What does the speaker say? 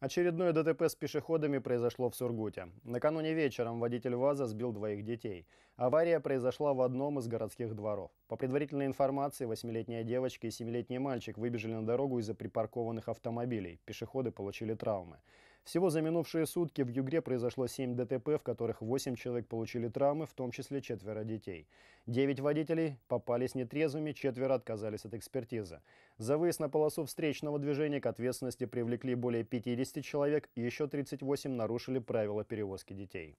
Очередное ДТП с пешеходами произошло в Сургуте. Накануне вечером водитель ВАЗа сбил двоих детей. Авария произошла в одном из городских дворов. По предварительной информации, восьмилетняя девочка и семилетний мальчик выбежали на дорогу из-за припаркованных автомобилей. Пешеходы получили травмы. Всего за минувшие сутки в Югре произошло 7 ДТП, в которых 8 человек получили травмы, в том числе четверо детей. 9 водителей попались нетрезвыми, четверо отказались от экспертизы. За выезд на полосу встречного движения к ответственности привлекли более 50 человек и еще 38 нарушили правила перевозки детей.